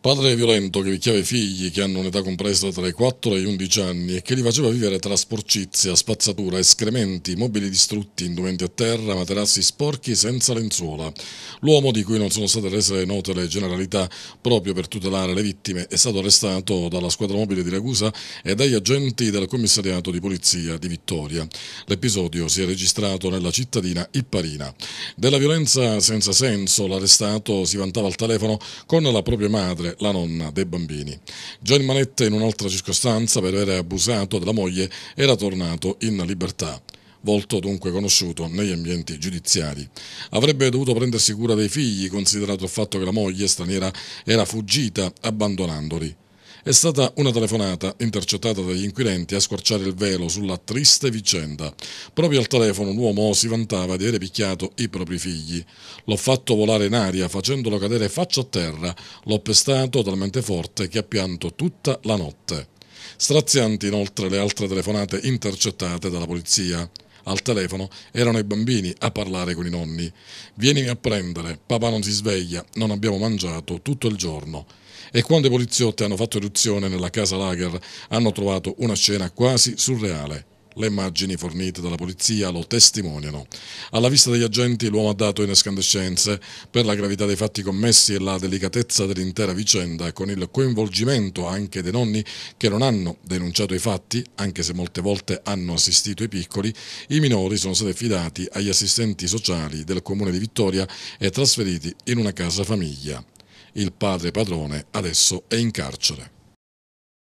Padre violento che picchiava i figli che hanno un'età compresa tra i 4 e gli 11 anni e che li faceva vivere tra sporcizia, spazzatura, escrementi, mobili distrutti, indumenti a terra, materassi sporchi senza lenzuola. L'uomo di cui non sono state rese note le generalità proprio per tutelare le vittime è stato arrestato dalla squadra mobile di Ragusa e dagli agenti del commissariato di polizia di Vittoria. L'episodio si è registrato nella cittadina Ipparina. Della violenza senza senso l'arrestato si vantava al telefono con la propria madre essere la nonna dei bambini. Gianni Manetta in un'altra circostanza per aver abusato della moglie era tornato in libertà volto dunque conosciuto negli ambienti giudiziari. Avrebbe dovuto prendersi cura dei figli, considerato il fatto che la moglie straniera era fuggita abbandonandoli. È stata una telefonata intercettata dagli inquirenti a squarciare il velo sulla triste vicenda. Proprio al telefono l'uomo si vantava di aver picchiato i propri figli. L'ho fatto volare in aria facendolo cadere faccia a terra, l'ho pestato talmente forte che ha pianto tutta la notte. Strazianti inoltre le altre telefonate intercettate dalla polizia al telefono erano i bambini a parlare con i nonni. Vieni a prendere, papà non si sveglia, non abbiamo mangiato tutto il giorno. E quando i poliziotti hanno fatto irruzione nella casa Lager hanno trovato una scena quasi surreale. Le immagini fornite dalla polizia lo testimoniano. Alla vista degli agenti l'uomo ha dato in escandescenze per la gravità dei fatti commessi e la delicatezza dell'intera vicenda, con il coinvolgimento anche dei nonni che non hanno denunciato i fatti, anche se molte volte hanno assistito i piccoli, i minori sono stati affidati agli assistenti sociali del comune di Vittoria e trasferiti in una casa famiglia. Il padre padrone adesso è in carcere.